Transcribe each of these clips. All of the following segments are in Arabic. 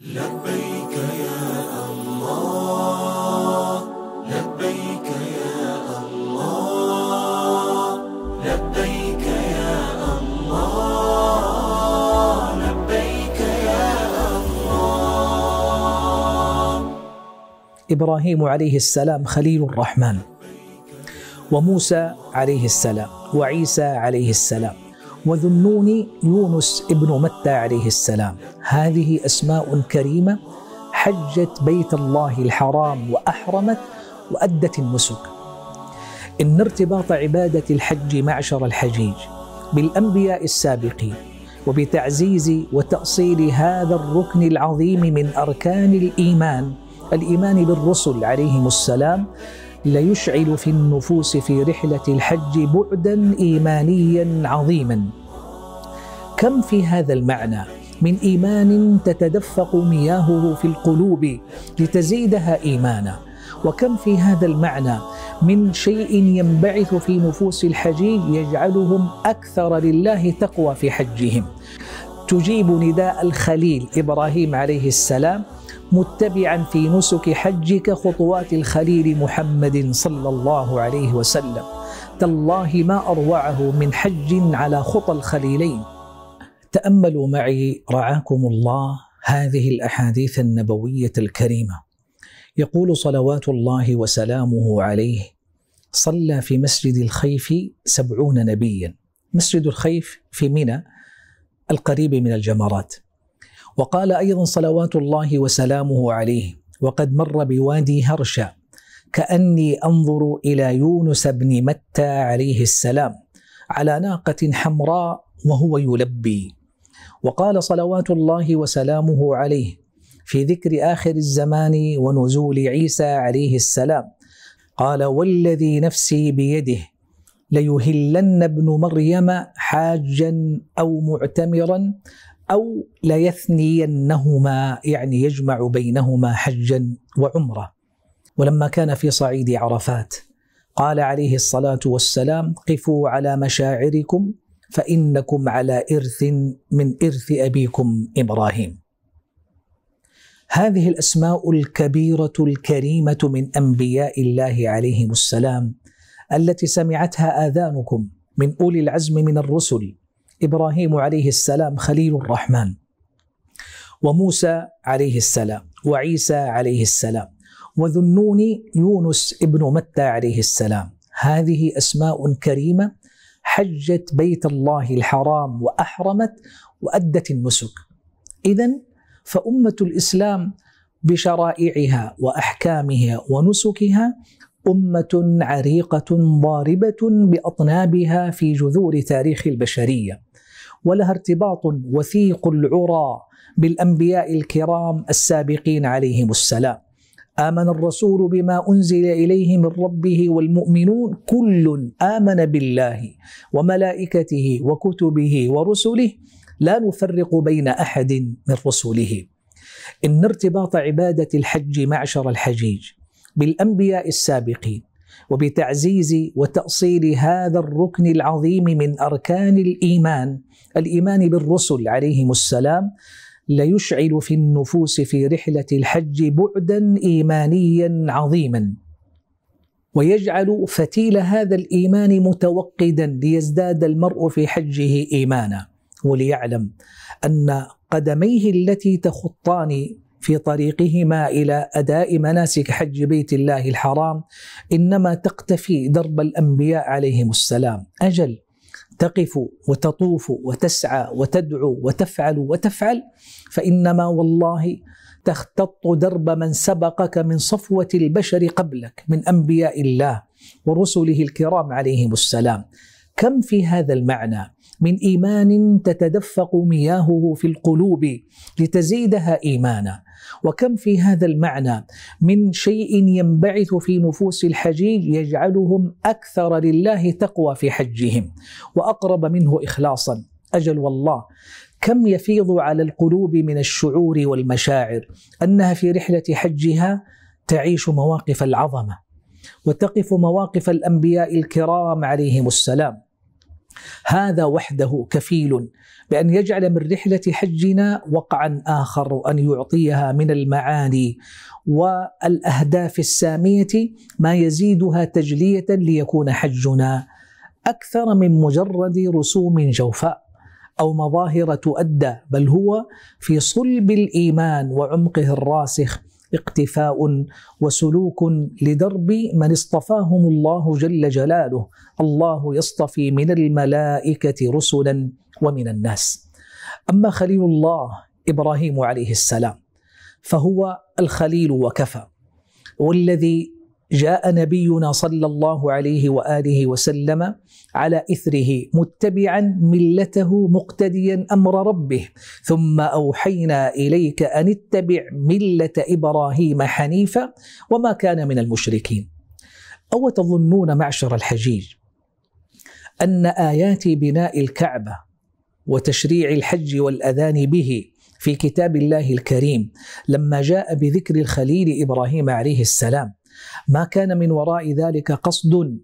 لبيك يا الله لبيك يا الله لبيك يا الله لبيك يا الله إبراهيم عليه السلام خليل الرحمن وموسى عليه السلام وعيسى عليه السلام وذنون يونس ابن متى عليه السلام هذه أسماء كريمة حجت بيت الله الحرام وأحرمت وأدت النسك إن ارتباط عبادة الحج معشر الحجيج بالأنبياء السابقين وبتعزيز وتأصيل هذا الركن العظيم من أركان الإيمان الإيمان بالرسل عليهم السلام ليشعل في النفوس في رحله الحج بعدا ايمانيا عظيما كم في هذا المعنى من ايمان تتدفق مياهه في القلوب لتزيدها ايمانا وكم في هذا المعنى من شيء ينبعث في نفوس الحجيج يجعلهم اكثر لله تقوى في حجهم تجيب نداء الخليل ابراهيم عليه السلام متبعا في نسك حجك خطوات الخليل محمد صلى الله عليه وسلم تالله ما اروعه من حج على خطى الخليلين تاملوا معي رعاكم الله هذه الاحاديث النبويه الكريمه يقول صلوات الله وسلامه عليه صلى في مسجد الخيف سبعون نبيا مسجد الخيف في منى القريب من الجمرات وقال أيضا صلوات الله وسلامه عليه وقد مر بوادي هرشا كأني أنظر إلى يونس بن متى عليه السلام على ناقة حمراء وهو يلبي وقال صلوات الله وسلامه عليه في ذكر آخر الزمان ونزول عيسى عليه السلام قال والذي نفسي بيده ليهلن ابن مريم حاجا أو معتمرا أو ليثنينهما يعني يجمع بينهما حجا وعمرة ولما كان في صعيد عرفات قال عليه الصلاة والسلام قفوا على مشاعركم فإنكم على إرث من إرث أبيكم إبراهيم هذه الأسماء الكبيرة الكريمة من أنبياء الله عليهم السلام التي سمعتها آذانكم من أولي العزم من الرسل ابراهيم عليه السلام خليل الرحمن وموسى عليه السلام وعيسى عليه السلام وذو النون يونس ابن متى عليه السلام هذه اسماء كريمه حجت بيت الله الحرام واحرمت وادت النسك اذا فامه الاسلام بشرائعها واحكامها ونسكها امه عريقه ضاربه باطنابها في جذور تاريخ البشريه ولها ارتباط وثيق العرى بالانبياء الكرام السابقين عليهم السلام امن الرسول بما انزل اليه من ربه والمؤمنون كل امن بالله وملائكته وكتبه ورسله لا نفرق بين احد من رسله ان ارتباط عباده الحج معشر الحجيج بالانبياء السابقين وبتعزيز وتأصيل هذا الركن العظيم من أركان الإيمان الإيمان بالرسل عليهم السلام ليشعل في النفوس في رحلة الحج بعدا إيمانيا عظيما ويجعل فتيل هذا الإيمان متوقدا ليزداد المرء في حجه إيمانا وليعلم أن قدميه التي تخطان في طريقهما الى اداء مناسك حج بيت الله الحرام انما تقتفي درب الانبياء عليهم السلام اجل تقف وتطوف وتسعى وتدعو وتفعل وتفعل فانما والله تختط درب من سبقك من صفوه البشر قبلك من انبياء الله ورسله الكرام عليهم السلام كم في هذا المعنى من ايمان تتدفق مياهه في القلوب لتزيدها ايمانا وكم في هذا المعنى من شيء ينبعث في نفوس الحجيج يجعلهم اكثر لله تقوى في حجهم واقرب منه اخلاصا اجل والله كم يفيض على القلوب من الشعور والمشاعر انها في رحله حجها تعيش مواقف العظمه وتقف مواقف الانبياء الكرام عليهم السلام هذا وحده كفيل بان يجعل من رحله حجنا وقعا اخر وان يعطيها من المعاني والاهداف الساميه ما يزيدها تجليه ليكون حجنا اكثر من مجرد رسوم جوفاء او مظاهر تؤدى بل هو في صلب الايمان وعمقه الراسخ اقتفاء وسلوك لدرب من اصطفاهم الله جل جلاله الله يصطفي من الملائكه رسلا ومن الناس اما خليل الله ابراهيم عليه السلام فهو الخليل وكفى والذي جاء نبينا صلى الله عليه واله وسلم على اثره متبعا ملته مقتديا امر ربه ثم اوحينا اليك ان اتبع مله ابراهيم حنيفا وما كان من المشركين. او تظنون معشر الحجيج ان ايات بناء الكعبه وتشريع الحج والاذان به في كتاب الله الكريم لما جاء بذكر الخليل ابراهيم عليه السلام ما كان من وراء ذلك قصد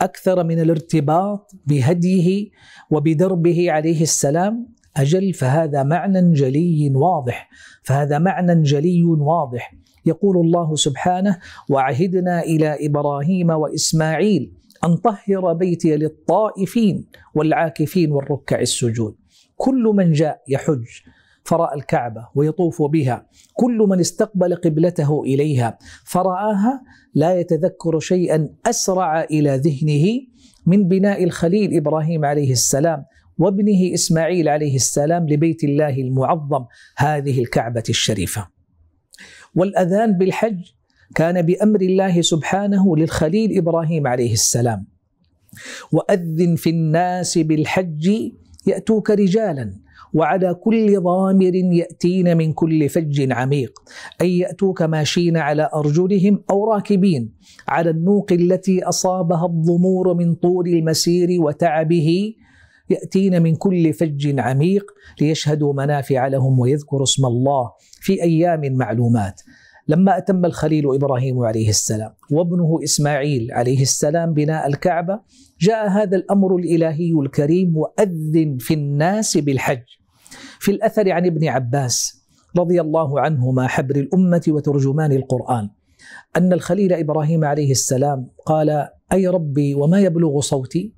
اكثر من الارتباط بهديه وبدربه عليه السلام اجل فهذا معنى جلي واضح فهذا معنى جلي واضح يقول الله سبحانه وعهدنا الى ابراهيم واسماعيل ان طهر بيتي للطائفين والعاكفين والركع السجود كل من جاء يحج فرأى الكعبة ويطوف بها كل من استقبل قبلته إليها فرآها لا يتذكر شيئا أسرع إلى ذهنه من بناء الخليل إبراهيم عليه السلام وابنه إسماعيل عليه السلام لبيت الله المعظم هذه الكعبة الشريفة والأذان بالحج كان بأمر الله سبحانه للخليل إبراهيم عليه السلام وأذن في الناس بالحج يأتوك رجالا وعلى كل ضامر يأتين من كل فج عميق أي يأتوك ماشين على أرجلهم أو راكبين على النوق التي أصابها الضمور من طول المسير وتعبه ياتين من كل فج عميق ليشهدوا منافع لهم ويذكروا اسم الله في ايام معلومات لما أتم الخليل إبراهيم عليه السلام وابنه إسماعيل عليه السلام بناء الكعبة جاء هذا الأمر الإلهي الكريم وأذن في الناس بالحج في الأثر عن ابن عباس رضي الله عنهما حبر الأمة وترجمان القرآن أن الخليل إبراهيم عليه السلام قال أي ربي وما يبلغ صوتي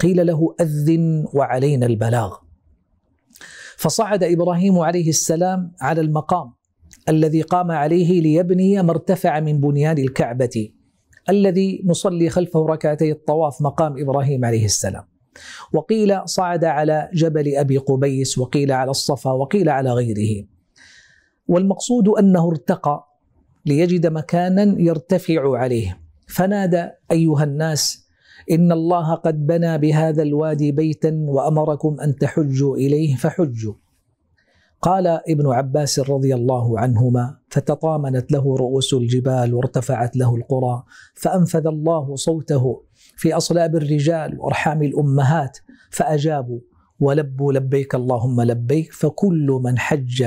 قيل له أذن وعلينا البلاغ فصعد إبراهيم عليه السلام على المقام الذي قام عليه ليبني ما ارتفع من بنيان الكعبة الذي نصلي خلفه ركعتي الطواف مقام إبراهيم عليه السلام وقيل صعد على جبل أبي قبيس وقيل على الصفا وقيل على غيره والمقصود أنه ارتقى ليجد مكانا يرتفع عليه فنادى أيها الناس إن الله قد بنى بهذا الوادي بيتا وأمركم أن تحجوا إليه فحجوا قال ابن عباس رضي الله عنهما فتطامنت له رؤوس الجبال وارتفعت له القرى فانفذ الله صوته في اصلاب الرجال وارحام الامهات فاجابوا ولبوا لبيك اللهم لبيك فكل من حج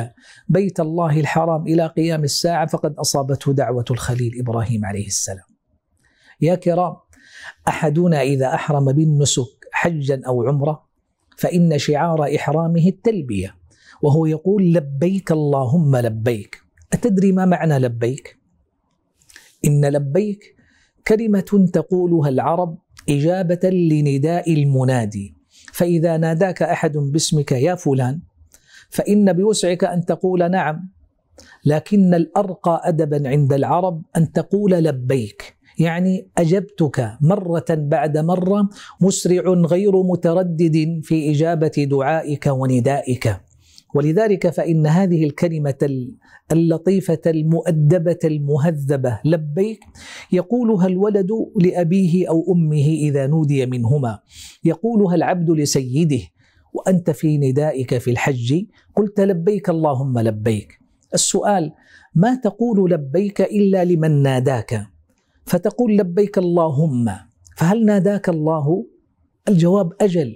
بيت الله الحرام الى قيام الساعه فقد اصابته دعوه الخليل ابراهيم عليه السلام. يا كرام احدنا اذا احرم بالنسك حجا او عمره فان شعار احرامه التلبيه وهو يقول لبيك اللهم لبيك أتدري ما معنى لبيك؟ إن لبيك كلمة تقولها العرب إجابة لنداء المنادي فإذا ناداك أحد باسمك يا فلان فإن بوسعك أن تقول نعم لكن الأرقى أدبا عند العرب أن تقول لبيك يعني اجبتك مره بعد مره مسرع غير متردد في اجابه دعائك وندائك ولذلك فإن هذه الكلمة اللطيفة المؤدبة المهذبة لبيك يقولها الولد لأبيه أو أمه إذا نودي منهما يقولها العبد لسيده وأنت في ندائك في الحج قلت لبيك اللهم لبيك السؤال ما تقول لبيك إلا لمن ناداك فتقول لبيك اللهم فهل ناداك الله؟ الجواب أجل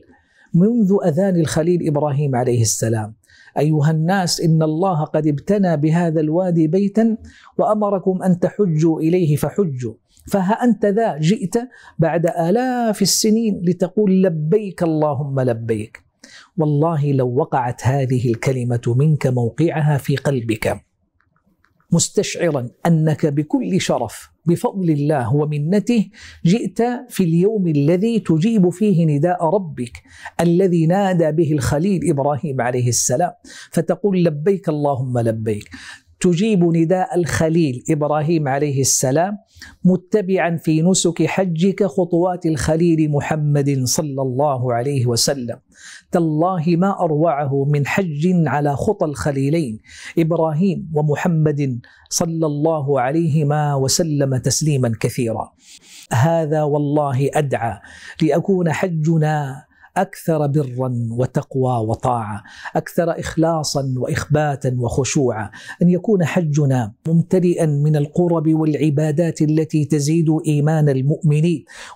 منذ أذان الخليل إبراهيم عليه السلام أيها الناس إن الله قد ابتنى بهذا الوادي بيتا وأمركم أن تحجوا إليه فحجوا فها أنت ذا جئت بعد آلاف السنين لتقول لبيك اللهم لبيك والله لو وقعت هذه الكلمة منك موقعها في قلبك مستشعرا انك بكل شرف بفضل الله ومنته جئت في اليوم الذي تجيب فيه نداء ربك الذي نادى به الخليل ابراهيم عليه السلام فتقول لبيك اللهم لبيك تجيب نداء الخليل ابراهيم عليه السلام متبعا في نسك حجك خطوات الخليل محمد صلى الله عليه وسلم تالله ما اروعه من حج على خطى الخليلين ابراهيم ومحمد صلى الله عليهما وسلم تسليما كثيرا هذا والله ادعى لاكون حجنا اكثر برا وتقوى وطاعه، اكثر اخلاصا واخباتا وخشوعا، ان يكون حجنا ممتلئا من القرب والعبادات التي تزيد ايمان المؤمن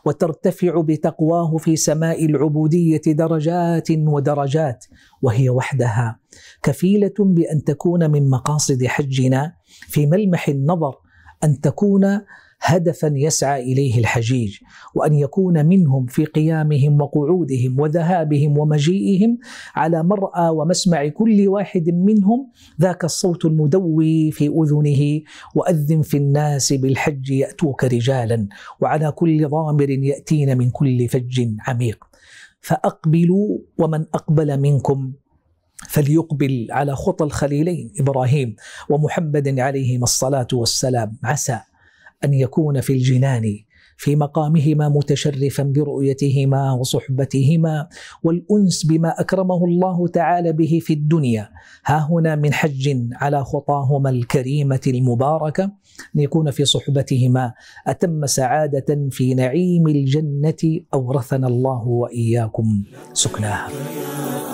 وترتفع بتقواه في سماء العبوديه درجات ودرجات وهي وحدها كفيله بان تكون من مقاصد حجنا في ملمح النظر ان تكون هدفا يسعى اليه الحجيج وان يكون منهم في قيامهم وقعودهم وذهابهم ومجيئهم على مرأى ومسمع كل واحد منهم ذاك الصوت المدوي في اذنه واذن في الناس بالحج ياتوك رجالا وعلى كل ضامر ياتين من كل فج عميق فاقبلوا ومن اقبل منكم فليقبل على خطى الخليلين ابراهيم ومحمد عليهما الصلاه والسلام عسى أن يكون في الجنان في مقامهما متشرفا برؤيتهما وصحبتهما والانس بما اكرمه الله تعالى به في الدنيا ها هنا من حج على خطاهما الكريمه المباركه أن يكون في صحبتهما اتم سعاده في نعيم الجنه اورثنا الله واياكم سكناها